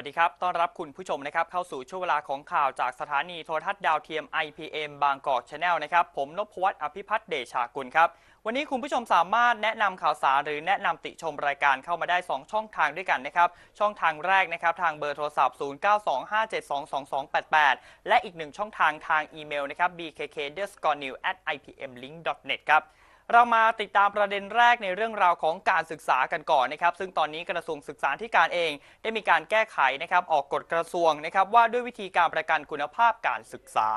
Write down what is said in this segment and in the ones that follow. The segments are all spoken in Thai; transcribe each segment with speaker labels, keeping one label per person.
Speaker 1: วัสดีครับ ต้อนรับคุณผู้ชมนะครับเข้าสู่ช่วงเวลาของข่าวจากสถานีโทรทัศน์ดาวเทียม IPM บางกอกชาแนลนะครับ ผมนพวัตอภิพัฒน์ เดชากุลครับ วันนี้คุณผู้ชมสามารถแนะนำข่าวสารหรือแนะนำติชมรายการเข้ามาได้ 2 ช่องทางด้วยกันนะครับ ช่องทางแรกนะครับ ทางเบอร์โทรศัพท์ 0925722288 และอีกหนึ่งช่องทางทางอีเมลนะครับ bkk d e s c o r n e w ipmlink.net ครับเรามาติดตามประเด็นแรกในเรื่องราวของการศึกษากันก่อนนะครับ ซึ่งตอนนี้กระทรวงศึกษาธิการเอง ได้มีการแก้ไขนะครับออกกฎกระทรวงนะครับว่าด้วยวิธีการประกันคุณภาพการศึกษา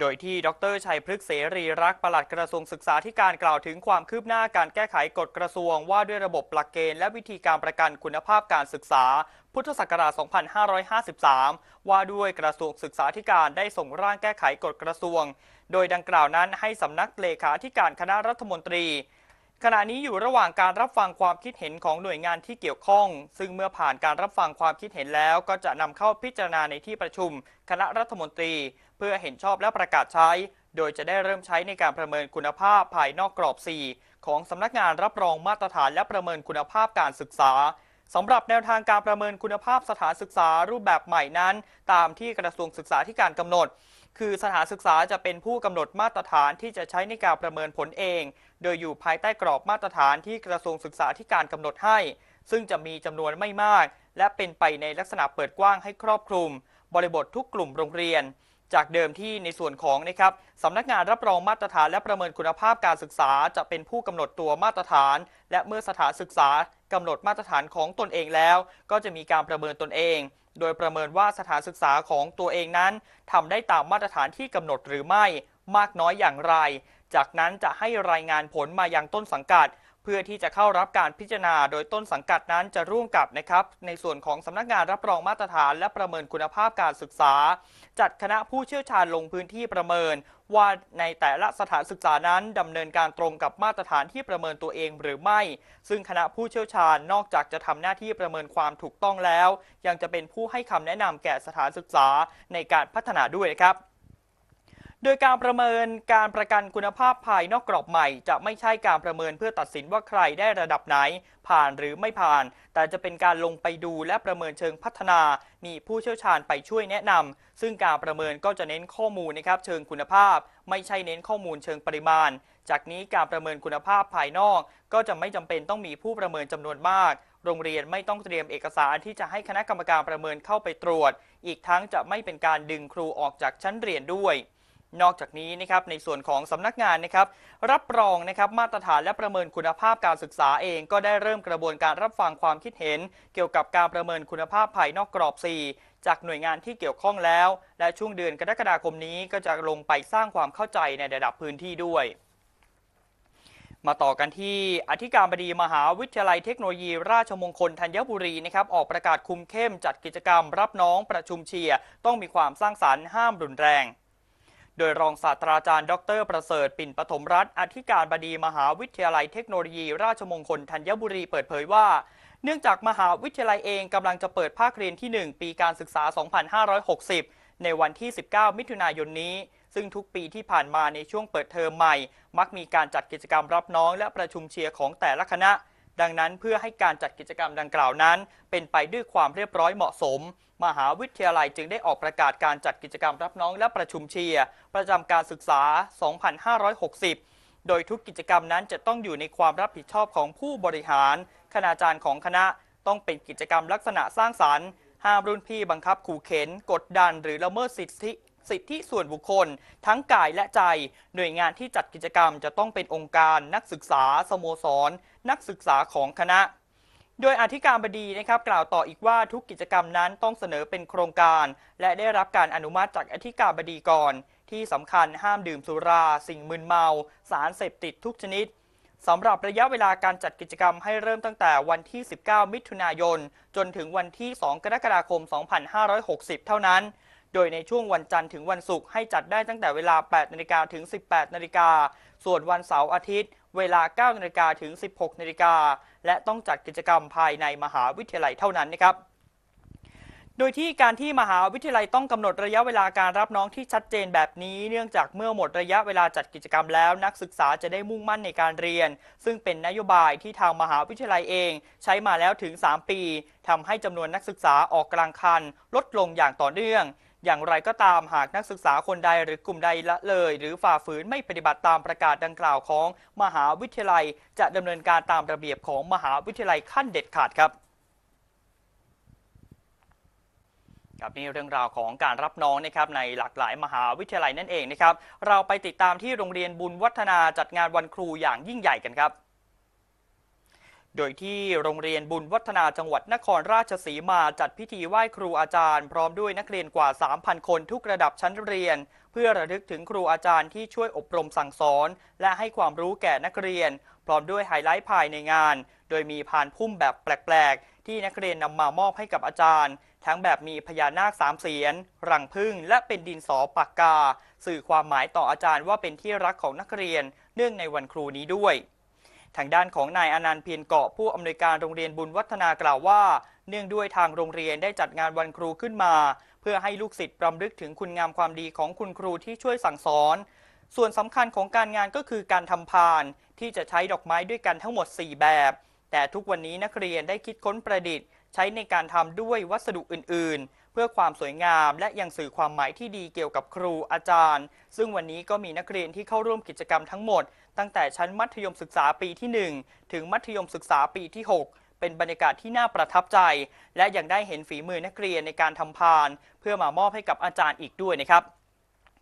Speaker 1: โดยที่ดรชัยพฤกษเสรีรักปลัดกระทรวงศึกษาธิการกล่าวถึงความคืบหน้าการแก้ไขกฎกระทรวง ว่าด้วยระบบหลักเกณฑ์และวิธีการประกันคุณภาพการศึกษา พุทธศักราช2553 ว่าด้วยกระทรวงศึกษาธิการได้ส่งร่างแก้ไขกฎกระทรวงโดยดังกล่าวนั้นให้สำนักเลขาธิการคณะรัฐมนตรี ขณะนี้อยู่ระหว่างการรับฟังความคิดเห็นของหน่วยงานที่เกี่ยวข้อง ซึ่งเมื่อผ่านการรับฟังความคิดเห็นแล้วก็จะนำเข้าพิจารณาในที่ประชุม คณะรัฐมนตรีเพื่อเห็นชอบและประกาศใช้ โดยจะได้เริ่มใช้ในการประเมินคุณภาพภายนอกกรอบ4ของสำนักงานรับรองมาตรฐานและประเมินคุณภาพการศึกษาสำหรับแนวทางการประเมินคุณภาพสถานศึกษารูปแบบใหม่นั้น ตามที่กระทรวงศึกษาธิการกำหนด คือสถานศึกษาจะเป็นผู้กำหนดมาตรฐานที่จะใช้ในการประเมินผลเอง โดยอยู่ภายใต้กรอบมาตรฐานที่กระทรวงศึกษาธิการกำหนดให้ ซึ่งจะมีจำนวนไม่มาก และเป็นไปในลักษณะเปิดกว้างให้ครอบคลุม บริบททุกกลุ่มโรงเรียนจากเดิมที่ในส่วนของนะครับสำนักงานรับรองมาตรฐานและประเมินคุณภาพการศึกษา จะเป็นผู้กำหนดตัวมาตรฐาน และเมื่อสถานศึกษากำหนดมาตรฐานของตนเองแล้ว ก็จะมีการประเมินตนเอง โดยประเมินว่าสถานศึกษาของตัวเองนั้นทำได้ตามมาตรฐานที่กำหนดหรือไม่มากน้อยอย่างไร จากนั้นจะให้รายงานผลมายังต้นสังกัดพื่อที่จะเข้ารับการพิจารณา โดยต้นสังกัดนั้นจะร่วมกับนะครับ ในส่วนของสำนักงานรับรองมาตรฐานและประเมินคุณภาพการศึกษา จัดคณะผู้เชี่ยวชาญลงพื้นที่ประเมิน ว่าในแต่ละสถานศึกษานั้นดำเนินการตรงกับมาตรฐานที่ประเมินตัวเองหรือไม่ ซึ่งคณะผู้เชี่ยวชาญนอกจากจะทำหน้าที่ประเมินความถูกต้องแล้ว ยังจะเป็นผู้ให้คำแนะนำแก่สถานศึกษาในการพัฒนาด้วยนะครับโดยการประเมินการประกันคุณภาพภาย นอกกรอบใหม่จะไม่ใช่การประเมินเพื่อตัดสินว่าใครได้ระดับไหนผ่านหรือไม่ผ่าน แต่จะเป็นการลงไปดูและประเมินเชิงพัฒนา มีผู้เชี่ยวชาญไปช่วยแนะนำ ซึ่งการประเมินก็จะเน้นข้อมูลนะครับเชิงคุณภาพ ไม่ใช่เน้นข้อมูลเชิงปริมาณ จากนี้การประเมินคุณภาพภายนอก ก็จะไม่จำเป็นต้องมีผู้ประเมินจำนวนมาก โรงเรียนไม่ต้องเตรียมเอกสารที่จะให้คณะกรรมการประเมินเข้าไปตรวจ อีกทั้งจะไม่เป็นการดึงครูออกจากชั้นเรียนด้วยนอกจากนี้นะครับในส่วนของสำนักงานนะครับรับรองนะครับมาตรฐานและประเมินคุณภาพการศึกษาเอง ก็ได้เริ่มกระบวนการรับฟังความคิดเห็นเกี่ยวกับการประเมินคุณภาพภายนอกกรอบ 4 จากหน่วยงานที่เกี่ยวข้องแล้วและช่วงเดือนกรกฎาคมนี้ก็จะลงไปสร้างความเข้าใจในระดับพื้นที่ด้วย มาต่อกันที่อธิการบดีมหาวิทยาลัยเทคโนโลยีราชมงคลธัญบุรีนะครับออกประกาศคุมเข้ม จัดกิจกรรม รับน้องประชุมเชียร์ต้องมีความสร้างสารรค์ห้ามรุนแรงโดยรองศาสตราจารย์ดรประเสริฐ ปิ่นปฐมรัตน์อธิการบดีมหาวิทยาลัยเทคโนโลยีราชมงคลธัญบุรีเปิดเผยว่า เนื่องจากมหาวิทยาลัยเองกำลังจะเปิดภาคเรียนที่ 1 ปีการศึกษา 2560 ในวันที่ 19 มิถุนายนนี้ซึ่งทุกปีที่ผ่านมาในช่วงเปิดเทอมใหม่ มักมีการจัดกิจกรรมรับน้อง และประชุมเชียร์ของแต่ละคณะดังนั้นเพื่อให้การจัดกิจกรรมดังกล่าวนั้น เป็นไปด้วยความเรียบร้อยเหมาะสม มหาวิทยาลัยจึงได้ออกประกาศการจัดกิจกรรมรับน้องและประชุมเชียร์ประจำการศึกษา 2560 โดยทุกกิจกรรมนั้นจะต้องอยู่ในความรับผิดชอบของผู้บริหาร คณาจารย์ของคณะต้องเป็นกิจกรรมลักษณะสร้างสารรค์ห้ามรุ่นพี่ บังคับขู่เข็น กดดัน หรือละเมิดสิทธิสิทธิส่วนบุคคล ทั้งกายและใจ หน่วยงานที่จัดกิจกรรมจะต้องเป็นองค์การ นักศึกษาสโมสรนักศึกษาของคณะ โดยอธิการบดีนะครับกล่าวต่ออีกว่าทุกกิจกรรมนั้นต้องเสนอเป็นโครงการ และได้รับการอนุมัติจากอธิการบดีก่อน ที่สำคัญห้ามดื่มสุรา สิ่งมึนเมา สารเสพติดทุกชนิดสำหรับระยะเวลาการจัดกิจกรรมให้เริ่มตั้งแต่วันที่ 19 มิถุนายนจนถึงวันที่ 2 กรกฎาคม 2560 เท่านั้นโดยในช่วงวันจันทร์ถึงวันศุกร์ให้จัดได้ตั้งแต่เวลา 8นาฬิกาถึง 18 นาฬิกา ส่วนวันเสาร์อาทิตย์ เวลา 9 นาฬิกาถึง 16นาฬิกา และต้องจัดกิจกรรมภายในมหาวิทยาลัยเท่านั้นนะครับ โดยที่การที่มหาวิทยาลัยต้องกำหนดระยะเวลาการรับน้องที่ชัดเจนแบบนี้ เนื่องจากเมื่อหมดระยะเวลาจัดกิจกรรมแล้วนักศึกษาจะได้มุ่งมั่นในการเรียน ซึ่งเป็นนโยบายที่ทางมหาวิทยาลัยเองใช้มาแล้วถึง 3 ปี ทำให้จำนวนนักศึกษาออกกลางคันลดลงอย่างต่อเนื่องอย่างไรก็ตามหากนักศึกษาคนใดหรือกลุ่มใดละเลย หรือฝ่าฝืนไม่ปฏิบัติตามประกาศดังกล่าวของมหาวิทยาลัย จะดำเนินการตามระเบียบของมหาวิทยาลัยขั้นเด็ดขาดครับกับนี่เรื่องราวของการรับน้องนะครับในหลากหลาย มหาวิทยาลัยนั่นเองนะครับเราไปติดตามที่โรงเรียนบุญวัฒนาจัดงานวันครูอย่างยิ่งใหญ่กันครับโดยที่โรงเรียนบุญวัฒนาจังหวัดนครราชสีมาจัดพิธีไหว้ครูอาจารย์พร้อมด้วยนักเรียนกว่า 3,000 คนทุกระดับชั้นเรียน เพื่อระลึกถึงครูอาจารย์ที่ช่วยอบรมสั่งสอน และให้ความรู้แก่นักเรียนพร้อมด้วยไฮไลท์ภายในงาน โดยมีพานพุ่มแบบแปลกๆที่นักเรียนนำมามอบให้กับอาจารย์ ทั้งแบบมีพญานาคสามเสียนรังพึ่งและเป็นดินสอปากกา สื่อความหมายต่ออาจารย์ว่าเป็นที่รักของนักเรียน เนื่องในวันครูนี้ด้วยทางด้านของนายอนันต์เพียรเกาะผู้อำนวยการโรงเรียนบุญวัฒนากล่าวว่า เนื่องด้วยทางโรงเรียนได้จัดงานวันครูขึ้นมา เพื่อให้ลูกศิษย์ปรำลึกถึงคุณงามความดีของคุณครูที่ช่วยสั่งสอน ส่วนสำคัญของการงานก็คือการทำพานที่จะใช้ดอกไม้ด้วยกันทั้งหมด 4 แบบ แต่ทุกวันนี้นักเรียนได้คิดค้นประดิษฐ์ ใช้ในการทำด้วยวัสดุอื่นๆพื่อความสวยงามและยังสื่อความหมายที่ดีเกี่ยวกับครูอาจารย์ ซึ่งวันนี้ก็มีนักเรียนที่เข้าร่วมกิจกรรมทั้งหมดตั้งแต่ชั้นมัธยมศึกษาปีที่ 1 ถึงมัธยมศึกษาปีที่ 6 เป็นบรรยากาศที่น่าประทับใจ และยังได้เห็นฝีมือนักเรียนในการทำพาน เพื่อมามอบให้กับอาจารย์อีกด้วยนะครับ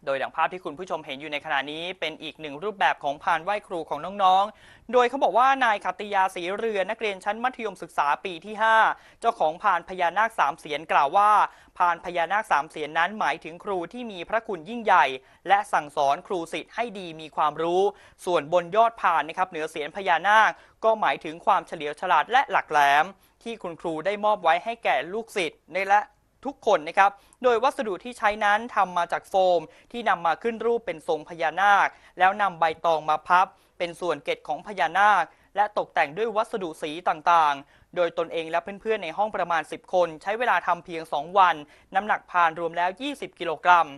Speaker 1: โดยดังภาพที่คุณผู้ชมเห็นอยู่ในขณะนี้เป็นอีกหนึ่งรูปแบบของพานไหว้ครูของน้องๆ โดยเขาบอกว่านายขัตยาศรีเรือนนักเรียนชั้นมัธยมศึกษาปีที่ 5 เจ้าของพานพญานาคสามเสียนกล่าวว่าพานพญานาคสามเสียนนั้นหมายถึงครูที่มีพระคุณยิ่งใหญ่ และสั่งสอนครูสิทธิ์ให้ดีมีความรู้ ส่วนบนยอดพานนะครับเหนือเสียนพญานาคก็หมายถึงความเฉลียวฉลาดและหลักแหลม ที่คุณครูได้มอบไว้ให้แก่ลูกศิษย์นและทุกคนนะครับ โดยวัสดุที่ใช้นั้นทำมาจากโฟมที่นำมาขึ้นรูปเป็นทรงพญานาค แล้วนำใบตองมาพับ เป็นส่วนเกตของพญานาค และตกแต่งด้วยวัสดุสีต่างๆ โดยตนเองและเพื่อนๆในห้องประมาณ 10 คน ใช้เวลาทำเพียง 2 วัน น้ำหนักพานรวมแล้ว 20 กิโลกรัม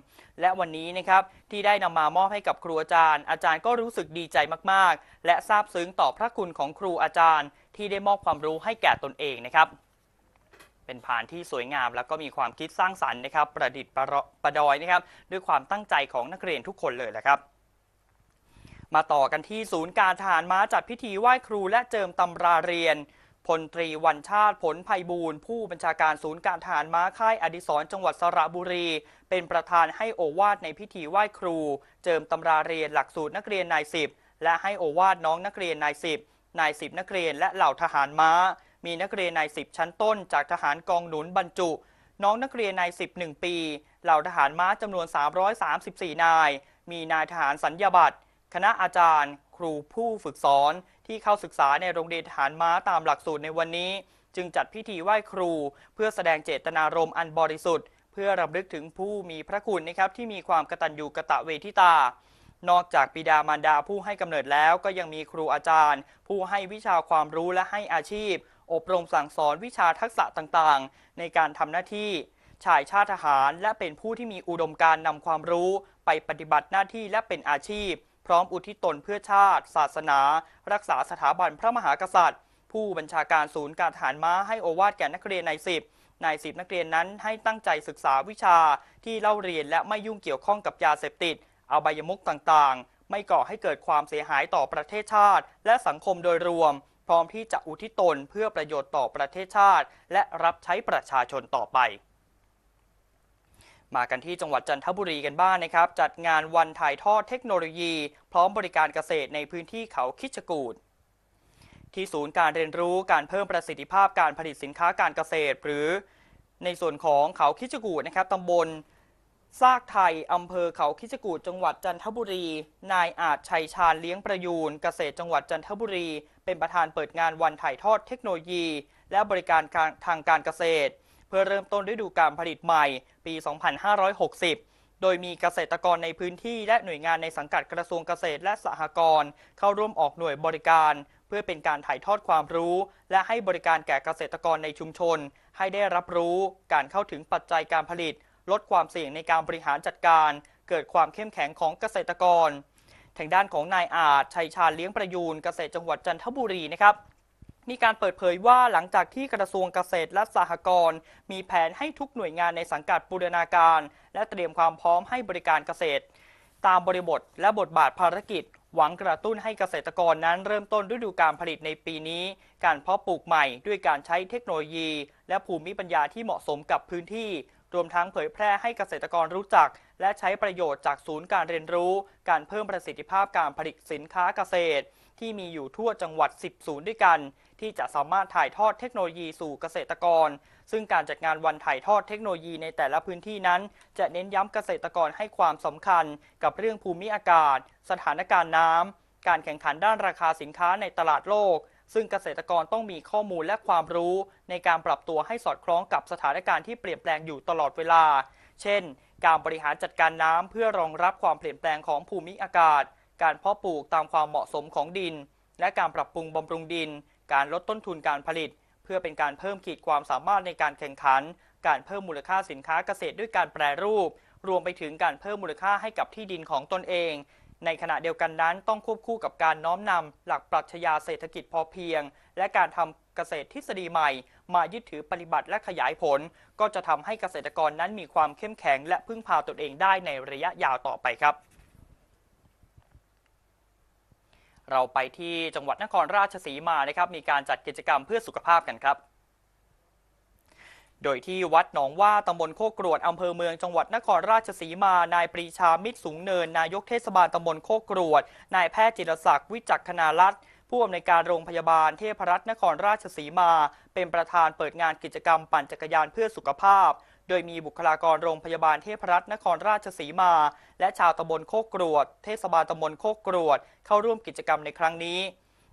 Speaker 1: และวันนี้นะครับที่ได้นำมามอบให้กับครูอาจารย์ อาจารย์ก็รู้สึกดีใจมากๆ และซาบซึ้งต่อพระคุณของครูอาจารย์ ที่ได้มอบความรู้ให้แก่ตนเองนะครับเป็นพานที่สวยงามแล้วก็มีความคิดสร้างสรรค์นะครับ ประดิษฐ์ประดอยนะครับ ด้วยความตั้งใจของนักเรียนทุกคนเลยแหละครับ มาต่อกันที่ศูนย์การทหารม้าจัดพิธีไหว้ครู และเจิมตำราเรียนพลตรีวันชาติผลภัยบูรณ์ผู้บัญชาการศูนย์การทหารม้าค่ายอดิศรจังหวัดสระบุรี เป็นประธานให้โอวาทในพิธีไหว้ครู เจิมตำราเรียนหลักสูตรนักเรียนนายสิบและให้โอวาทน้องนักเรียนนายสิบนายสิบนักเรียนและเหล่าทหารม้ามีนักเรียนนายสิบชั้นต้น จากทหารกองหนุนบรรจุ น้องนักเรียนนายสิบหนึ่งปี เหล่าทหารม้าจำนวน 334 นาย มีนายทหารสัญญาบัตรคณะอาจารย์ ครูผู้ฝึกสอนที่เข้าศึกษาในโรงเรียนทหารม้าตามหลักสูตรในวันนี้ จึงจัดพิธีไหว้ครู เพื่อแสดงเจตนารมณ์อันบริสุทธิ์เพื่อรำลึกถึงผู้มีพระคุณนะครับที่มีความกตัญญูกะตะเวทิตา นอกจากปิดามารดาผู้ให้กำเนิดแล้วก็ยังมีครูอาจารย์ ผู้ให้วิชาความรู้และให้อาชีพอบรมสั่งสอนวิชาทักษะต่างๆ ในการทำหน้าที่ ชายชาติทหารและเป็นผู้ที่มีอุดมการนำความรู้ไปปฏิบัติหน้าที่และเป็นอาชีพ พร้อมอุทิศตนเพื่อชาติ ศาสนา รักษาสถาบันพระมหากษัตริย์ ผู้บัญชาการศูนย์การทหารม้าให้โอวาทแก่นักเรียนในสิบนายสิบนักเรียนนั้นให้ตั้งใจศึกษาวิชาที่เล่าเรียนและไม่ยุ่งเกี่ยวข้องกับยาเสพติดอบายมุกต่างๆ ไม่ก่อให้เกิดความเสียหายต่อประเทศชาติและสังคมโดยรวมพร้อมที่จะอุทิศตนเพื่อประโยชน์ต่อประเทศชาติและรับใช้ประชาชนต่อไป มากันที่จังหวัดจันทบุรีกันบ้างนนะครับ จัดงานวันถ่ายทอดเทคโนโลยีพร้อมบริการเกษตรในพื้นที่เขาคิชกูดที่ศูนย์การเรียนรู้การเพิ่มประสิทธิภาพการผลิตสินค้าการเกษตร หรือในส่วนของเขาคิชกูดนะครับตำบลซากไทยอำเภอเขาคิจกูดจังหวัดจันทบุรี นายอาจชัยชาญเลี้ยงประยูนเกษตรจังหวัดจันทบุรี เป็นประธานเปิดงานวันถ่ายทอดเทคโนโลยี และบริการทางการเกษตร เพื่อเริ่มต้นฤดูการผลิตใหม่ ปี 2560 โดยมีเกษตรกรในพื้นที่ และหน่วยงานในสังกัดกระทรวงเกษตรและสหกรณ์เข้าร่วมออกหน่วยบริการ เพื่อเป็นการถ่ายทอดความรู้ และให้บริการแก่เกษตรกรในชุมชน ให้ได้รับรู้การเข้าถึงปัจจัยการผลิตลดความเสี่ยงในการบริหารจัดการ เกิดความเข้มแข็งของเกษตรกร ทางด้านของนายอาจชัยชาญเลี้ยงประยูนเกษตรจังหวัดจันทบุรีนะครับ มีการเปิดเผยว่าหลังจากที่กระทรวงเกษตรและสหกรณ์มีแผนให้ทุกหน่วยงานในสังกัดบูรณาการ และเตรียมความพร้อมให้บริการเกษตร ตามบริบท และบทบาทภารกิจ หวังกระตุ้นให้เกษตรกรนั้น เริ่มต้นฤดูการผลิตในปีนี้ การเพาะปลูกใหม่ ด้วยการใช้เทคโนโลยีและภูมิปัญญาที่เหมาะสมกับพื้นที่รวมทั้งเผยแพร่ให้เกษตรกรรู้จัก และใช้ประโยชน์จากศูนย์การเรียนรู้ การเพิ่มประสิทธิภาพการผลิตสินค้าเกษตร ที่มีอยู่ทั่วจังหวัด 10 ศูนย์ด้วยกัน ที่จะสามารถถ่ายทอดเทคโนโลยีสู่เกษตรกร ซึ่งการจัดงานวันถ่ายทอดเทคโนโลยีในแต่ละพื้นที่นั้น จะเน้นย้ำเกษตรกรให้ความสำคัญกับเรื่องภูมิอากาศ สถานการณ์น้ำการแข่งขันด้านราคาสินค้าในตลาดโลกซึ่งเกษตรกรต้องมีข้อมูลและความรู้ในการปรับตัวให้สอดคล้องกับสถานการณ์ที่เปลี่ยนแปลงอยู่ตลอดเวลา เช่น การบริหารจัดการน้ำเพื่อรองรับความเปลี่ยนแปลงของภูมิอากาศ การเพาะปลูกตามความเหมาะสมของดิน และการปรับปรุงบำรุงดิน การลดต้นทุนการผลิต เพื่อเป็นการเพิ่มขีดความสามารถในการแข่งขัน การเพิ่มมูลค่าสินค้าเกษตรด้วยการแปรรูป รวมไปถึงการเพิ่มมูลค่าให้กับที่ดินของตนเองในขณะเดียวกันนั้นต้องควบคู่กับการน้อมนำหลักปรัชญาเศรษฐกิจพอเพียง และการทำเกษตรทฤษฎีใหม่ มายึดถือปฏิบัติและขยายผล ก็จะทำให้เกษตรกรนั้นมีความเข้มแข็งและพึ่งพาตนเองได้ในระยะยาวต่อไปครับ เราไปที่จังหวัดนครราชสีมานะครับ มีการจัดกิจกรรมเพื่อสุขภาพกันครับโดยที่วัดหนองว่าตำบลโคกรวดอำเภอเมืองจังหวัดนครราชสีมา นายปรีชามิตรสูงเนินนายกเทศบาลตำบลโคกรวด นายแพทย์จิรศักดิ์วิจักคณาลัตผู้อำนวยการโรงพยาบาลเทพรัตน์นครราชสีมา เป็นประธานเปิดงานกิจกรรมปั่นจักรยานเพื่อสุขภาพ โดยมีบุคลากรโรงพยาบาลเทพรัตน์นครราชสีมา และชาวตำบลโคกรวด เทศบาลตำบลโคกรวด เข้าร่วมกิจกรรมในครั้งนี้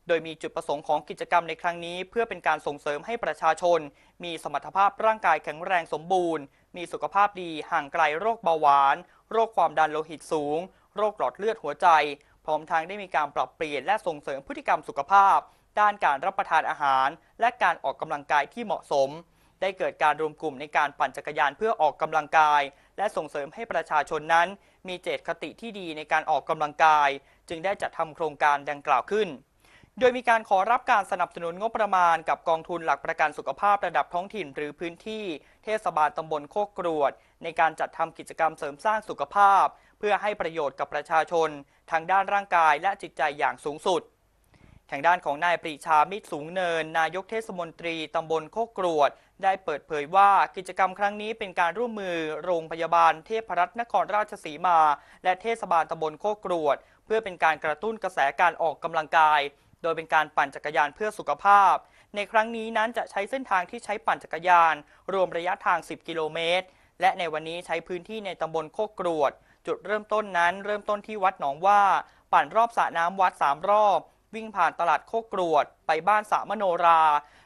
Speaker 1: โดยมีจุดประสงค์ของกิจกรรมในครั้งนี้ เพื่อเป็นการส่งเสริมให้ประชาชน มีสมรรถภาพร่างกายแข็งแรงสมบูรณ์ มีสุขภาพดีห่างไกลโรคเบาหวาน โรคความดันโลหิตสูง โรคหลอดเลือดหัวใจ พร้อมทั้งได้มีการปรับเปลี่ยนและส่งเสริมพฤติกรรมสุขภาพ ด้านการรับประทานอาหาร และการออกกำลังกายที่เหมาะสม ได้เกิดการรวมกลุ่มในการปั่นจักรยานเพื่อออกกำลังกาย และส่งเสริมให้ประชาชนนั้นมีเจตคติที่ดีในการออกกำลังกาย จึงได้จัดทำโครงการดังกล่าวขึ้นโดยมีการขอรับการสนับสนุนงบประมาณ กับกองทุนหลักประกันสุขภาพระดับท้องถิ่น หรือพื้นที่ เทศบาลตำบลโคกกรวด ในการจัดทำกิจกรรมเสริมสร้างสุขภาพ เพื่อให้ประโยชน์กับประชาชนทางด้านร่างกายและจิตใจอย่างสูงสุดทางด้านของนายปรีชา มิตรสูงเนิน นายกเทศมนตรีตำบลโคกกรวด ได้เปิดเผยว่ากิจกรรมครั้งนี้ เป็นการร่วมมือ โรงพยาบาลเทพรัตนครราชสีมา และเทศบาลตำบลโคกกรวด เพื่อเป็นการกระตุ้นกระแสการออกกำลังกายโดยเป็นการปั่นจักรยานเพื่อสุขภาพ ในครั้งนี้นั้นจะใช้เส้นทางที่ใช้ปั่นจักรยาน รวมระยะทาง 10 กิโลเมตร และในวันนี้ใช้พื้นที่ในตำบลโคกกรวด จุดเริ่มต้นนั้น เริ่มต้นที่วัดหนองว่า ปั่นรอบสระน้ำวัด 3 รอบ วิ่งผ่านตลาดโคกกรวด ไปบ้านสามโนรา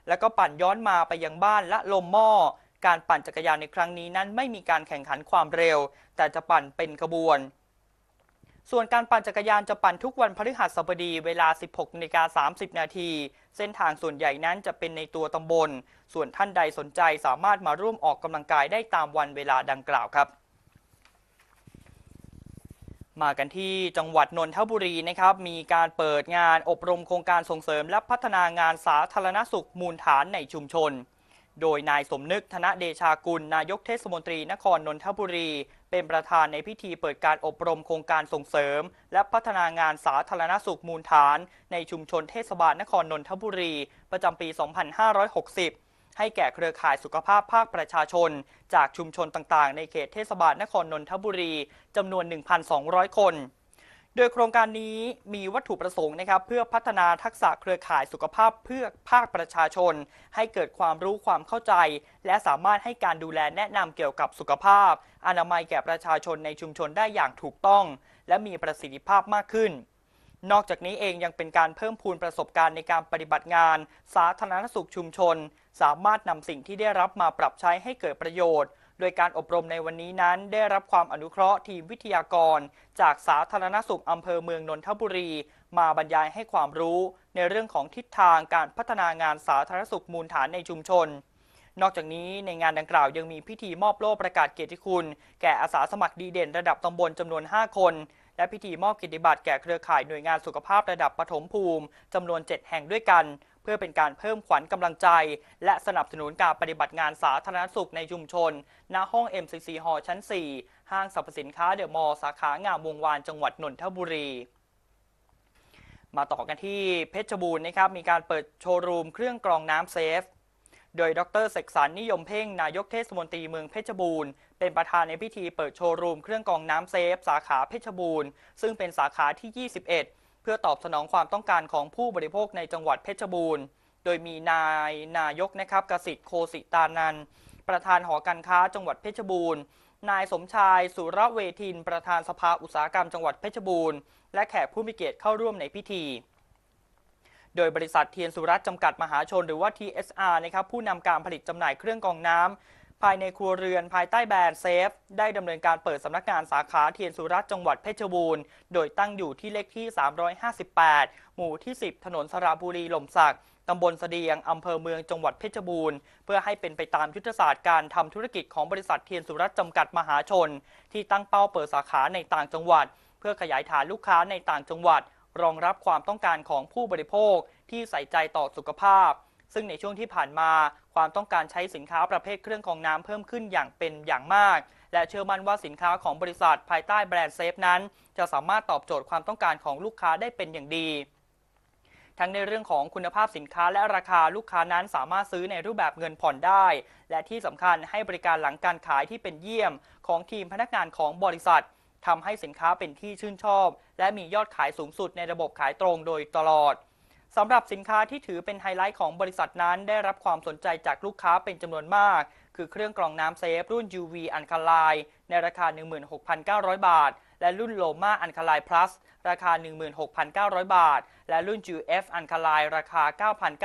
Speaker 1: แล้วก็ปั่นย้อนมาไปยังบ้านละลมหม้อการปั่นจักรยานในครั้งนี้นั้น ไม่มีการแข่งขันความเร็ว แต่จะปั่นเป็นขบวนส่วนการปั่นจักรยานจะปั่นทุกวันพฤหัสบดีเวลา 16นกา30 นาที เส้นทางส่วนใหญ่นั้นจะเป็นในตัวตำบล ส่วนท่านใดสนใจสามารถมาร่วมออกกำลังกายได้ตามวันเวลาดังกล่าวครับ มากันที่จังหวัดนนทบุรีนะครับ มีการเปิดงานอบรมโครงการส่งเสริมและพัฒนางานสาธารณสุขมูลฐานในชุมชน โดยนายสมนึกธนเดชากุลนายกเทศมนตรีนครนนทบุรีเป็นประธานในพิธีเปิดการอบรมโครงการส่งเสริมและพัฒนางานสาธารณสุขมูลฐานในชุมชนเทศบาลนครนนทบุรีประจำปี 2560 ให้แก่เครือข่ายสุขภาพภาคประชาชนจากชุมชนต่างๆในเขตเทศบาลนครนนทบุรี จำนวน 1,200 คนโดยโครงการนี้มีวัตถุประสงค์นะครับเพื่อพัฒนาทักษะเครือข่ายสุขภาพเพื่อภาคประชาชน ให้เกิดความรู้ความเข้าใจ และสามารถให้การดูแลแนะนำเกี่ยวกับสุขภาพ อนามัยแก่ประชาชนในชุมชนได้อย่างถูกต้อง และมีประสิทธิภาพมากขึ้น นอกจากนี้เองยังเป็นการเพิ่มพูนประสบการณ์ในการปฏิบัติงาน สาธารณสุขชุมชน สามารถนำสิ่งที่ได้รับมาปรับใช้ให้เกิดประโยชน์โดยการอบรมในวันนี้นั้น ได้รับความอนุเคราะห์ทีมวิทยากรจากสาธารณสุขอำเภอเมือง นนทบุรี มาบรรยายให้ความรู้ ในเรื่องของทิศทางการพัฒนางานสาธารณสุขมูลฐานในชุมชน นอกจากนี้ในงานดังกล่าวยังมีพิธีมอบโล่ประกาศเกียรติคุณ แก่อาสาสมัครดีเด่นระดับตำบลจำนวน 5 คน และพิธีมอบกิจบัตรแก่เครือข่ายหน่วยงานสุขภาพระดับปฐมภูมิจำนวน7แห่งด้วยกันเพื่อเป็นการเพิ่มขวัญกำลังใจ และสนับสนุนการปฏิบัติงานสาธารณสุขในชุมชน ณ ห้อง MCC หอชั้น 4 ห้างสรรพสินค้าเดอะมอลล์สาขา งามวงวาน จังหวัดนนทบุรี มาต่อกันที่เพชรบูรณ์นะครับ มีการเปิดโชว์รูมเครื่องกรองน้ำเซฟ โดยดรเสกสรรนิยมเพ่ง นายกเทศมนตรีเมืองเพชรบูรณ์ เป็นประธานในพิธีเปิดโชว์รูมเครื่องกรองน้ำเซฟ สาขาเพชรบูรณ์ ซึ่งเป็นสาขาที่ 21พื่อตอบสนองความต้องการของผู้บริโภคในจังหวัดเพชรบูรณ์ โดยมีนาย นายกนะครับกสิทธิ์โคสิตานันประธานหอการค้าจังหวัดเพชรบูรณ์ นายสมชายสุรเวทินประธานสภาอุตสาหกรรมจังหวัดเพชรบูรณ์และแขกผู้มีเกียรติเข้าร่วมในพิธี โดยบริษัทเทียนสุรัตจำกัดมหาชน หรือว่า TSR นะครับผู้นำการผลิตจำหน่ายเครื่องกองน้ำภายในครัวเรือน ภายใต้แบรนด์เซฟ ได้ดำเนินการเปิดสำนักงาน สาขาเทียนสุรัตจังหวัดเพชรบูรณ์ โดยตั้งอยู่ที่เลขที่ 358 หมู่ที่ 10 ถนนสระบุรีหล่มสัก ตำบลเสดียง อำเภอเมืองจังหวัดเพชรบูรณ์เพื่อให้เป็นไปตามยุทธศาสตร์การทำธุรกิจของบริษัทเทียนสุรัตจำกัดมหาชนที่ตั้งเป้าเปิดสาขาในต่างจังหวัด เพื่อขยายฐานลูกค้าในต่างจังหวัด รองรับความต้องการของผู้บริโภคที่ใส่ใจต่อสุขภาพ ซึ่งในช่วงที่ผ่านมาความต้องการใช้สินค้าประเภทเครื่องกรองน้ำเพิ่มขึ้นอย่างเป็นอย่างมาก และเชื่อมั่นว่าสินค้าของบริษัทภายใต้แบรนด์เซฟนั้น จะสามารถตอบโจทย์ความต้องการของลูกค้าได้เป็นอย่างดี ทั้งในเรื่องของคุณภาพสินค้าและราคาลูกค้านั้นสามารถซื้อในรูปแบบเงินผ่อนได้ และที่สำคัญให้บริการหลังการขายที่เป็นเยี่ยม ของทีมพนักงานของบริษัททำให้สินค้าเป็นที่ชื่นชอบ และมียอดขายสูงสุดในระบบขายตรงโดยตลอดสำหรับสินค้าที่ถือเป็นไฮไลท์ของบริษัทนั้นได้รับความสนใจจากลูกค้าเป็นจำนวนมาก คือเครื่องกรองน้ำเซฟรุ่น UV อันคาลาย ในราคา 16,900 บาท และรุ่นโลมาอันคาลายพลัสราคา 16,900 บาท และรุ่น u f อันคาลายราค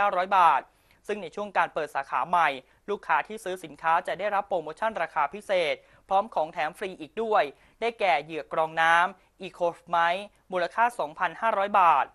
Speaker 1: า 9,900 บาท ซึ่งในช่วงการเปิดสาขาใหม่ ลูกค้าที่ซื้อสินค้าจะได้รับโปรโมชั่นราคาพิเศษ พร้อมของแถมฟรีอีกด้วย ได้แก่เหยือกรองน้ำ e c o ค m i มมูลค่า 2,500 บาท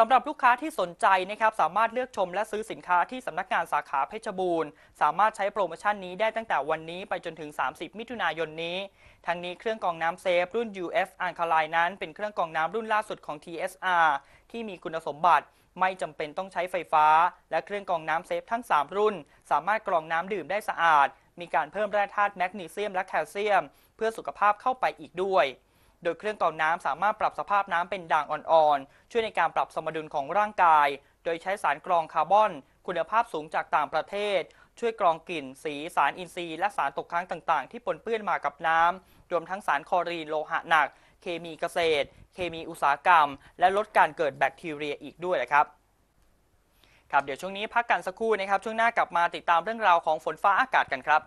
Speaker 1: สำหรับลูกค้าที่สนใจนะครับสามารถเลือกชมและซื้อสินค้าที่สำนักงานสาขาเพชรบูรณ์ สามารถใช้โปรโมชั่นนี้ได้ตั้งแต่วันนี้ไปจนถึง 30 มิถุนายนนี้ ทั้งนี้เครื่องกรองน้ำเซฟรุ่น UF a น k a l i นั้นเป็นเครื่องกรองน้ำรุ่นล่าสุดของ TSR ที่มีคุณสมบัติไม่จำเป็นต้องใช้ไฟฟ้า และเครื่องกรองน้ำเซฟทั้ง 3 รุ่น สามารถกรองน้ำดื่มได้สะอาด มีการเพิ่มแร่ธาตุแมกนีเซียมและแคลเซียม เพื่อสุขภาพเข้าไปอีกด้วยโดยเครื่องกร่งน้ำสามารถปรับสภาพน้ำเป็นด่างอ่อนๆ ช่วยในการปรับสมดุลของร่างกาย โดยใช้สารกรองคาร์บอน คุณภาพสูงจากต่างประเทศ ช่วยกรองกลิ่น สีสารอินทรีย์และสารตกค้างต่างๆ ที่ปนเปื้อนมากับน้ำรวมทั้งสารคลอรีนโลหะหนัก เคมีเกษตร เคมีอุตสาหกรรม และลดการเกิดแบคทีเรียอีกด้วยนะครับ ครับ เดี๋ยวช่วงนี้พักกันสักครู่นะครับช่วงหน้ากลับมาติดตามเรื่องราวของฝนฟ้าอากาศกันครับ